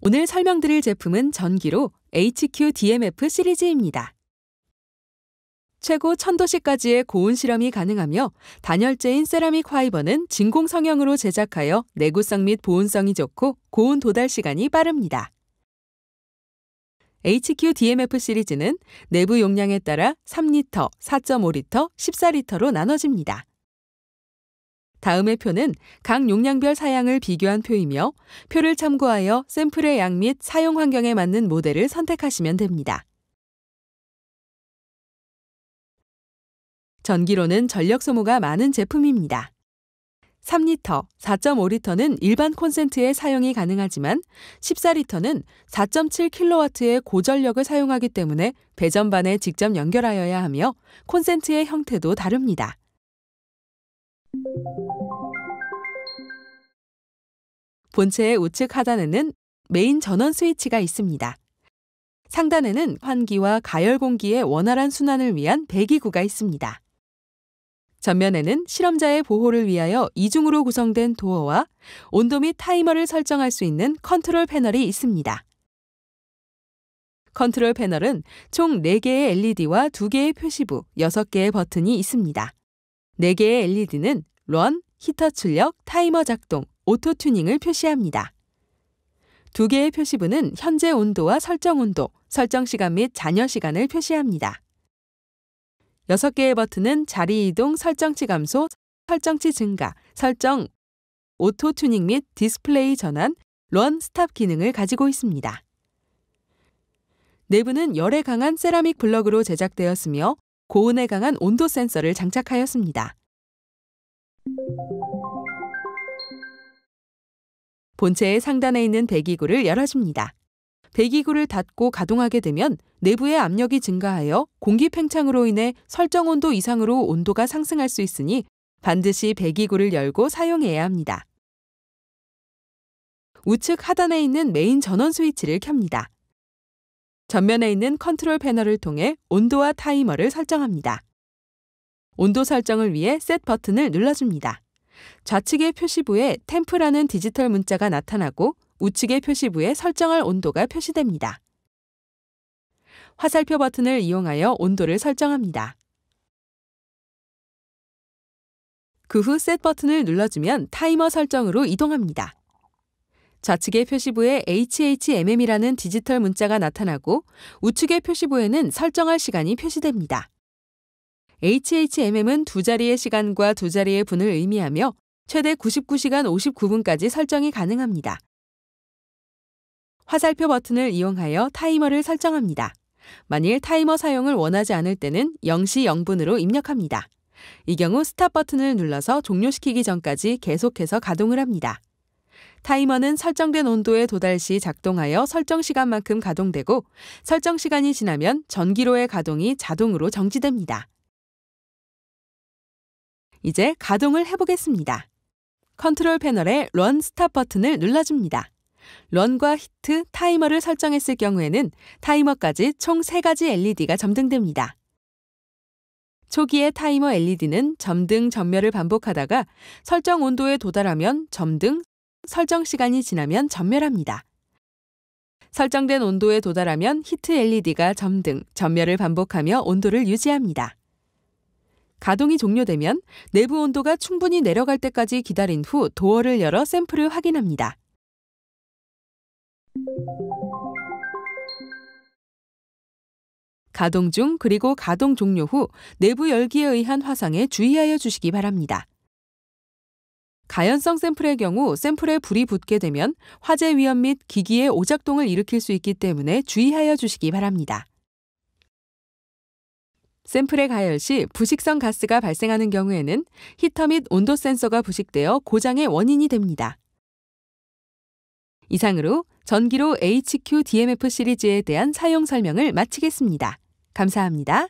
오늘 설명드릴 제품은 전기로 HQDMF 시리즈입니다. 최고 1000도씨까지의 고온 실험이 가능하며 단열재인 세라믹 화이버는 진공 성형으로 제작하여 내구성 및 보온성이 좋고 고온 도달 시간이 빠릅니다. HQDMF 시리즈는 내부 용량에 따라 3리4 5리1 4리로 나눠집니다. 다음의 표는 각 용량별 사양을 비교한 표이며 표를 참고하여 샘플의 양 및 사용 환경에 맞는 모델을 선택하시면 됩니다. 전기로는 전력 소모가 많은 제품입니다. 3리터, 4.5리터는 일반 콘센트에 사용이 가능하지만 14리터는 4 7킬로와트의 고전력을 사용하기 때문에 배전반에 직접 연결하여야 하며 콘센트의 형태도 다릅니다. 본체의 우측 하단에는 메인 전원 스위치가 있습니다. 상단에는 환기와 가열 공기의 원활한 순환을 위한 배기구가 있습니다. 전면에는 실험자의 보호를 위하여 이중으로 구성된 도어와 온도 및 타이머를 설정할 수 있는 컨트롤 패널이 있습니다. 컨트롤 패널은 총 4개의 LED와 2개의 표시부, 6개의 버튼이 있습니다. 4개의 LED는 런, 히터 출력, 타이머 작동, 오토 튜닝을 표시합니다. 2 개의 표시부는 현재 온도와 설정 온도, 설정 시간 및 잔여 시간을 표시합니다. 6개의 버튼은 자리 이동, 설정치 감소, 설정치 증가, 설정, 오토 튜닝 및 디스플레이 전환, 런 스탑 기능을 가지고 있습니다. 내부는 열에 강한 세라믹 블럭으로 제작되었으며 고온에 강한 온도 센서를 장착하였습니다. 본체의 상단에 있는 배기구를 열어줍니다. 배기구를 닫고 가동하게 되면 내부의 압력이 증가하여 공기 팽창으로 인해 설정 온도 이상으로 온도가 상승할 수 있으니 반드시 배기구를 열고 사용해야 합니다. 우측 하단에 있는 메인 전원 스위치를 켭니다. 전면에 있는 컨트롤 패널을 통해 온도와 타이머를 설정합니다. 온도 설정을 위해 셋 버튼을 눌러줍니다. 좌측의 표시부에 템프라는 디지털 문자가 나타나고 우측의 표시부에 설정할 온도가 표시됩니다. 화살표 버튼을 이용하여 온도를 설정합니다. 그 후 셋 버튼을 눌러주면 타이머 설정으로 이동합니다. 좌측의 표시부에 HHMM이라는 디지털 문자가 나타나고 우측의 표시부에는 설정할 시간이 표시됩니다. HHMM은 두 자리의 시간과 두 자리의 분을 의미하며 최대 99시간 59분까지 설정이 가능합니다. 화살표 버튼을 이용하여 타이머를 설정합니다. 만일 타이머 사용을 원하지 않을 때는 0시 0분으로 입력합니다. 이 경우 스탑 버튼을 눌러서 종료시키기 전까지 계속해서 가동을 합니다. 타이머는 설정된 온도에 도달 시 작동하여 설정 시간만큼 가동되고 설정 시간이 지나면 전기로의 가동이 자동으로 정지됩니다. 이제 가동을 해보겠습니다. 컨트롤 패널에런 스탑 버튼을 눌러줍니다. 런과 히트, 타이머를 설정했을 경우에는 타이머까지 총 3가지 LED가 점등됩니다. 초기에 타이머 LED는 점등 점멸을 반복하다가 설정 온도에 도달하면 점등 설정 시간이 지나면 전멸합니다. 설정된 온도에 도달하면 히트 LED가 점등, 전멸을 반복하며 온도를 유지합니다. 가동이 종료되면 내부 온도가 충분히 내려갈 때까지 기다린 후 도어를 열어 샘플을 확인합니다. 가동 중 그리고 가동 종료 후 내부 열기에 의한 화상에 주의하여 주시기 바랍니다. 가연성 샘플의 경우 샘플에 불이 붙게 되면 화재 위험 및 기기의 오작동을 일으킬 수 있기 때문에 주의하여 주시기 바랍니다. 샘플의 가열 시 부식성 가스가 발생하는 경우에는 히터 및 온도 센서가 부식되어 고장의 원인이 됩니다. 이상으로 전기로 HQ DMF 시리즈에 대한 사용 설명을 마치겠습니다. 감사합니다.